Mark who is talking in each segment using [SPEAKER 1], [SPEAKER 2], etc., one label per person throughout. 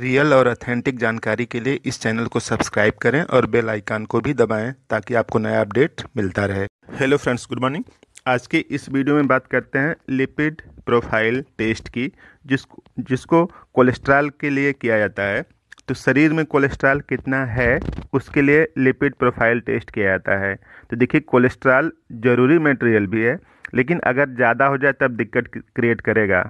[SPEAKER 1] real और authentic जानकारी के लिए इस चैनल को सब्सक्राइब करें और बेल आइकान को भी दबाएं ताकि आपको नया अपडेट मिलता रहे हेलो फ्रेंड्स गुड मॉर्निंग आज के इस वीडियो में बात करते हैं लिपिड प्रोफाइल टेस्ट की जिसको जिसको कोलेस्ट्रॉल के लिए किया जाता है तो शरीर में कोलेस्ट्रॉल कितना है उसके लिए लिपिड प्रोफाइल टेस्ट किया जाता है तो देखिए कोलेस्ट्रॉल ज़रूरी मटेरियल भी है लेकिन अगर ज़्यादा हो जाए तब दिक्कत क्रिएट करेगा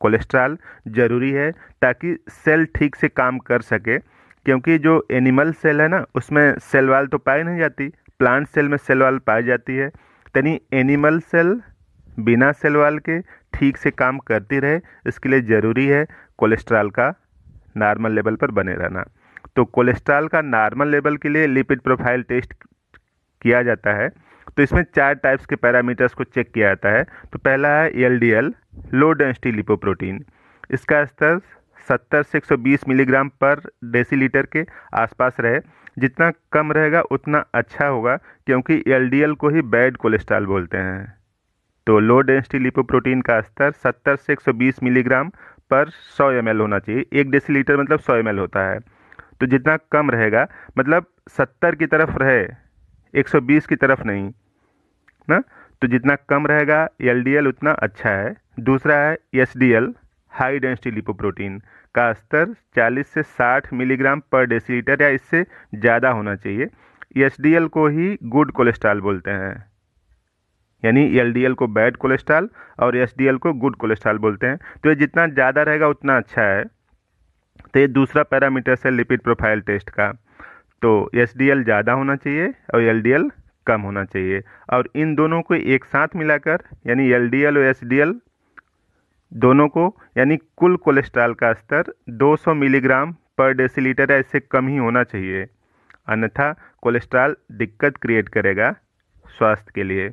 [SPEAKER 1] कोलेस्ट्रॉल ज़रूरी है ताकि सेल ठीक से काम कर सके क्योंकि जो एनिमल सेल है ना उसमें सेल वाल तो पाई नहीं जाती प्लांट सेल में सेल वाल पाई जाती है यानी एनिमल सेल बिना सेल वाल के ठीक से काम करती रहे इसके लिए ज़रूरी है कोलेस्ट्रॉल का नॉर्मल लेवल पर बने रहना तो कोलेस्ट्रॉल का नॉर्मल लेवल के लिए लिपिड प्रोफाइल टेस्ट किया जाता है तो इसमें चार टाइप्स के पैरामीटर्स को चेक किया जाता है तो पहला है L D L low density lipoprotein इसका स्तर 70 से 120 मिलीग्राम पर डेसीलीटर के आसपास रहे जितना कम रहेगा उतना अच्छा होगा क्योंकि एल को ही बैड कोलेस्ट्रॉल बोलते हैं तो लो डेंसिटी लिपोप्रोटीन का स्तर 70 से 120 मिलीग्राम पर 100 एम होना चाहिए एक डेसीलीटर मतलब 100 एम होता है तो जितना कम रहेगा मतलब 70 की तरफ रहे 120 की तरफ नहीं ना तो जितना कम रहेगा एल उतना अच्छा है दूसरा है एस हाई डेंसिटी लिपोप्रोटीन का स्तर 40 से 60 मिलीग्राम पर डेसीलीटर या इससे ज़्यादा होना चाहिए एस को ही गुड कोलेस्ट्रॉल बोलते हैं यानी एल को बैड कोलेस्ट्रॉल और एस को गुड कोलेस्ट्रॉल बोलते हैं तो ये जितना ज़्यादा रहेगा उतना अच्छा है तो ये दूसरा पैरामीटर्स है लिपिड प्रोफाइल टेस्ट का तो एस ज़्यादा होना चाहिए और एल कम होना चाहिए और इन दोनों को एक साथ मिलाकर यानी एल डी एल और एस डी एल दोनों को यानी कुल कोलेस्ट्रॉल का स्तर 200 मिलीग्राम पर डेसीलीटर या इससे कम ही होना चाहिए अन्यथा कोलेस्ट्रॉल दिक्कत क्रिएट करेगा स्वास्थ्य के लिए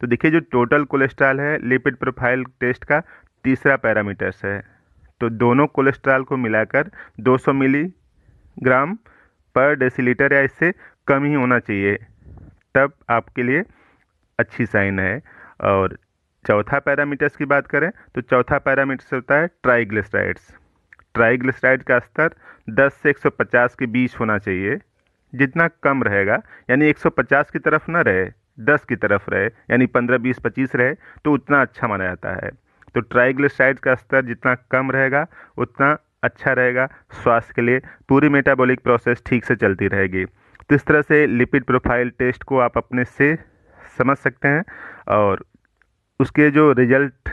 [SPEAKER 1] तो देखिए जो टोटल कोलेस्ट्रॉल है लिपिड प्रोफाइल टेस्ट का तीसरा पैरामीटर्स है तो दोनों कोलेस्ट्रॉल को मिलाकर 200 मिलीग्राम पर डेसीलीटर या इससे कम ही होना चाहिए तब आपके लिए अच्छी साइन है और चौथा पैरामीटर्स की बात करें तो चौथा पैरामीटर्स होता है ट्राइग्लिसराइड्स ट्राइग्लिसराइड का स्तर 10 से 150 के बीच होना चाहिए जितना कम रहेगा यानी 150 की तरफ ना रहे 10 की तरफ रहे यानी 15 20 25 रहे तो उतना अच्छा माना जाता है तो ट्राइग्लिसराइड का स्तर जितना कम रहेगा उतना अच्छा रहेगा स्वास्थ्य के लिए पूरी मेटाबॉलिक प्रोसेस ठीक से चलती रहेगी तो इस तरह से लिपिड प्रोफाइल टेस्ट को आप अपने से समझ सकते हैं और उसके जो रिजल्ट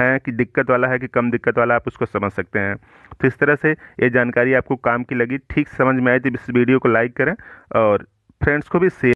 [SPEAKER 1] हैं कि दिक्कत वाला है कि कम दिक्कत वाला आप उसको समझ सकते हैं तो इस तरह से ये जानकारी आपको काम की लगी ठीक समझ में आई तो इस वीडियो को लाइक करें और फ्रेंड्स को भी शेयर